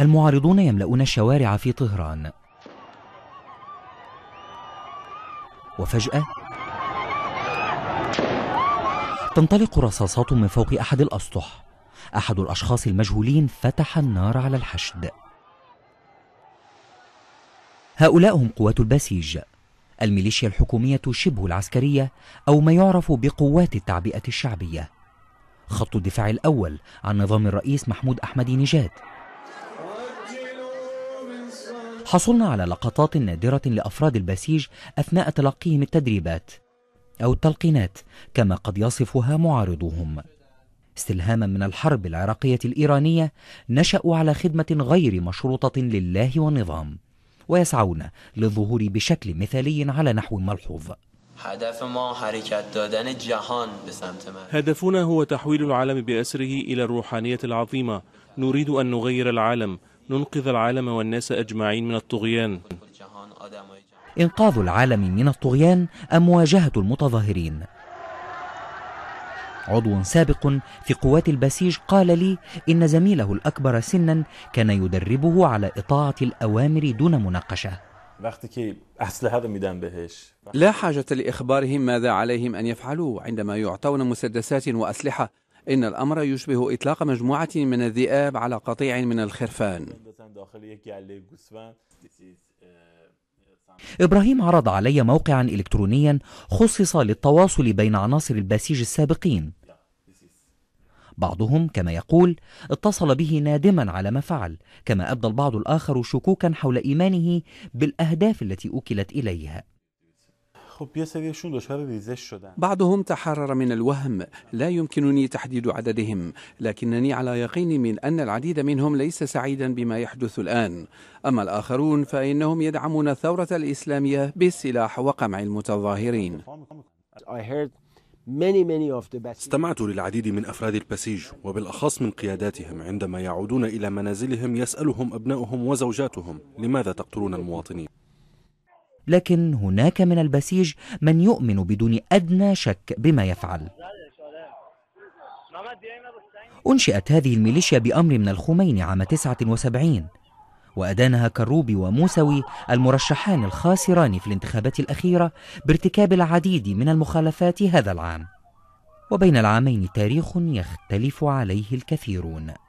المعارضون يملؤون الشوارع في طهران وفجأة تنطلق رصاصات من فوق أحد الأسطح أحد الأشخاص المجهولين فتح النار على الحشد هؤلاء هم قوات البسيج الميليشيا الحكومية شبه العسكرية أو ما يعرف بقوات التعبئة الشعبية خط الدفاع الأول عن نظام الرئيس محمود أحمد نجاد حصلنا على لقطات نادرة لأفراد البسيج أثناء تلقيهم التدريبات أو التلقينات كما قد يصفها معارضوهم استلهاما من الحرب العراقية الإيرانية نشأوا على خدمة غير مشروطة لله والنظام ويسعون للظهور بشكل مثالي على نحو ملحوظ هدفنا هو تحويل العالم بأسره إلى الروحانية العظيمة نريد أن نغير العالم ننقذ العالم والناس أجمعين من الطغيان إنقاذ العالم من الطغيان أم مواجهة المتظاهرين عضو سابق في قوات البسيج قال لي إن زميله الأكبر سنا كان يدربه على إطاعة الأوامر دون مناقشة لا حاجة لإخبارهم ماذا عليهم أن يفعلوا عندما يعطون مسدسات وأسلحة إن الأمر يشبه إطلاق مجموعة من الذئاب على قطيع من الخرفان إبراهيم عرض علي موقعا إلكترونيا خصص للتواصل بين عناصر الباسيج السابقين بعضهم كما يقول اتصل به نادما على ما فعل كما أبدى البعض الآخر شكوكا حول إيمانه بالأهداف التي أوكلت إليها بعضهم تحرر من الوهم لا يمكنني تحديد عددهم لكنني على يقين من أن العديد منهم ليس سعيدا بما يحدث الآن أما الآخرون فإنهم يدعمون الثورة الإسلامية بالسلاح وقمع المتظاهرين استمعت للعديد من أفراد البسيج وبالأخص من قياداتهم عندما يعودون إلى منازلهم يسألهم أبنائهم وزوجاتهم لماذا تقتلون المواطنين لكن هناك من البسيج من يؤمن بدون أدنى شك بما يفعل أنشئت هذه الميليشيا بأمر من الخميني عام 79 وأدانها كروبي وموسوي المرشحان الخاسران في الانتخابات الأخيرة بارتكاب العديد من المخالفات هذا العام وبين العامين تاريخ يختلف عليه الكثيرون